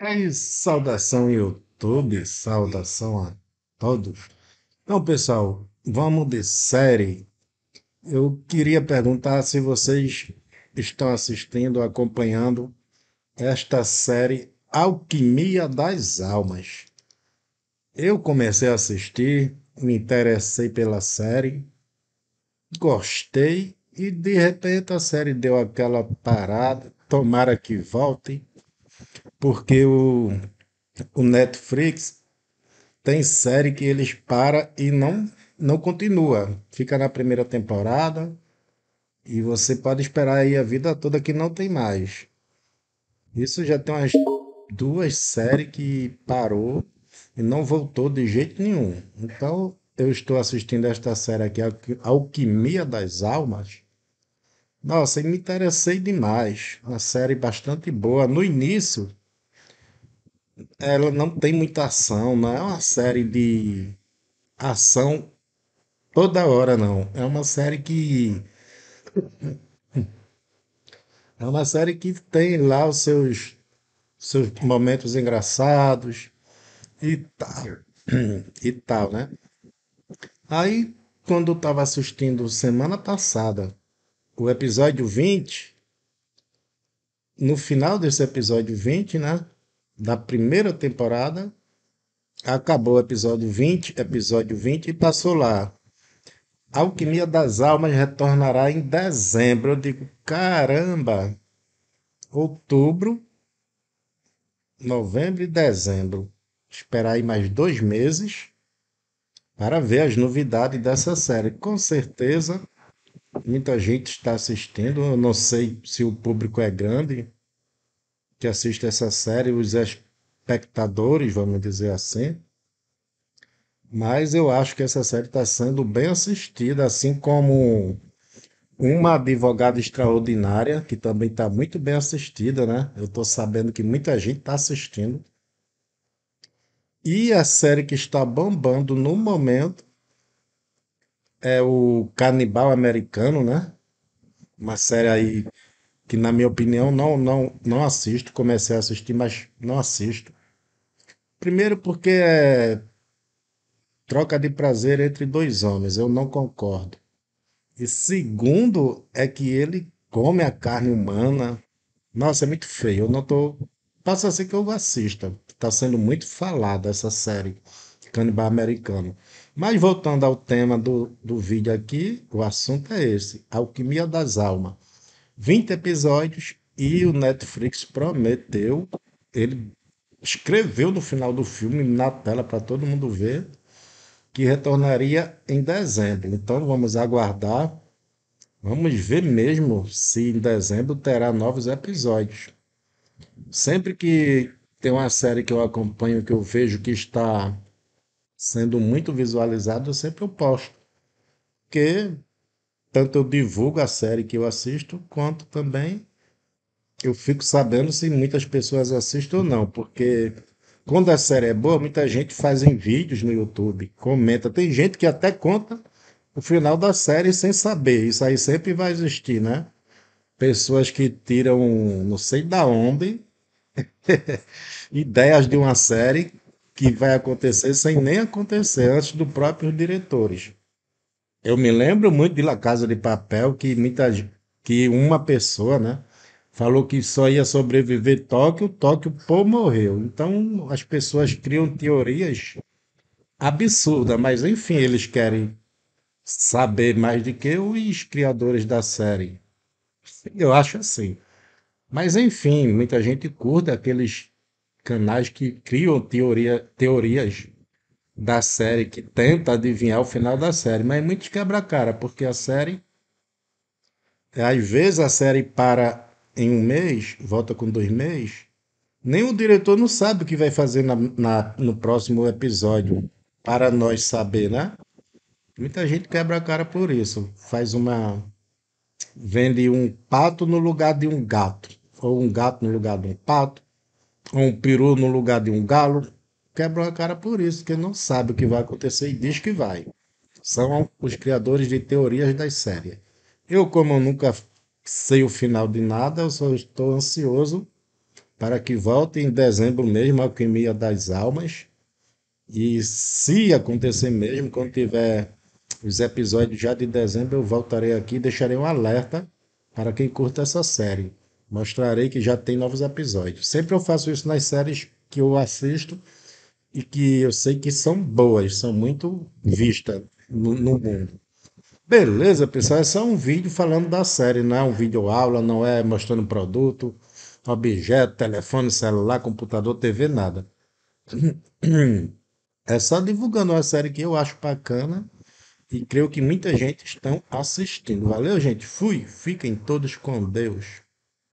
É saudação YouTube, saudação a todos. Então, pessoal, vamos de série. Eu queria perguntar se vocês estão assistindo, acompanhando esta série Alquimia das Almas. Eu comecei a assistir, me interessei pela série, gostei e de repente a série deu aquela parada. Tomara que volte porque o, o Netflix tem série que eles para e não não continua, fica na primeira temporada e você pode esperar aí a vida toda que não tem mais. Isso já tem umas duas séries que parou e não voltou de jeito nenhum. Então eu estou assistindo esta série aqui, Alquimia das Almas. Nossa, e me interessei demais. Uma série bastante boa. No início, ela não tem muita ação, não é uma série de ação toda hora, não. É uma série que. É uma série que tem lá os seus, seus momentos engraçados e tal. E tal, né? Aí, quando eu estava assistindo semana passada o episódio 20, no final desse episódio 20, né? da primeira temporada. Acabou o episódio 20, episódio 20 e passou lá. Alquimia das Almas retornará em dezembro. Eu digo, caramba! Outubro, novembro e dezembro. Esperar aí mais dois meses para ver as novidades dessa série. Com certeza, muita gente está assistindo. Eu não sei se o público é grande, que assiste essa série, os espectadores, vamos dizer assim. Mas eu acho que essa série está sendo bem assistida, assim como uma advogada extraordinária, que também está muito bem assistida, né? Eu estou sabendo que muita gente está assistindo. E a série que está bombando no momento é o Canibal Americano, né? Uma série aí que na minha opinião não não não assisto, comecei a assistir, mas não assisto. Primeiro porque é troca de prazer entre dois homens, eu não concordo. E segundo é que ele come a carne humana. Nossa, é muito feio. Eu não tô passa a ser que eu assista. Está sendo muito falada essa série Canibal Americano. Mas voltando ao tema do, do vídeo aqui, o assunto é esse: Alquimia das Almas. 20 episódios e o Netflix prometeu, ele escreveu no final do filme, na tela, para todo mundo ver, que retornaria em dezembro. Então vamos aguardar, vamos ver mesmo se em dezembro terá novos episódios. Sempre que tem uma série que eu acompanho, que eu vejo que está sendo muito visualizada, eu sempre posto. Porque tanto eu divulgo a série que eu assisto, quanto também eu fico sabendo se muitas pessoas assistem ou não, porque quando a série é boa, muita gente faz em vídeos no YouTube, comenta. Tem gente que até conta o final da série sem saber. Isso aí sempre vai existir, né? Pessoas que tiram não sei da onde ideias de uma série que vai acontecer sem nem acontecer antes do próprios diretores. Eu me lembro muito de La Casa de Papel, que, muita, que uma pessoa, né? Falou que só ia sobreviver Tóquio, Tóquio, pô, morreu. Então, as pessoas criam teorias absurdas, mas, enfim, eles querem saber mais do que os criadores da série. Eu acho assim. Mas, enfim, muita gente curta aqueles canais que criam teoria, teorias da série que tenta adivinhar o final da série, mas é muito quebra-cara, porque a série. Às vezes a série para em um mês, volta com dois meses, nem o diretor não sabe o que vai fazer na, na no próximo episódio, para nós saber, né? Muita gente quebra a cara por isso. Faz uma. Vende um pato no lugar de um gato. Ou um gato no lugar de um pato. Ou um peru no lugar de um galo quebram a cara por isso, que não sabe o que vai acontecer e diz que vai. São os criadores de teorias das séries. Eu, como eu nunca sei o final de nada, eu só estou ansioso para que volte em dezembro mesmo a Alquimia das Almas. E se acontecer mesmo, quando tiver os episódios já de dezembro, eu voltarei aqui e deixarei um alerta para quem curta essa série. Mostrarei que já tem novos episódios. Sempre eu faço isso nas séries que eu assisto e que eu sei que são boas, são muito vistas no, no, mundo. Beleza, pessoal, é só um vídeo falando da série, não é um vídeo aula, não é mostrando produto, objeto, telefone, celular, computador, TV, nada. É só divulgando uma série que eu acho bacana e creio que muita gente está assistindo. Valeu, gente. Fui. Fiquem todos com Deus.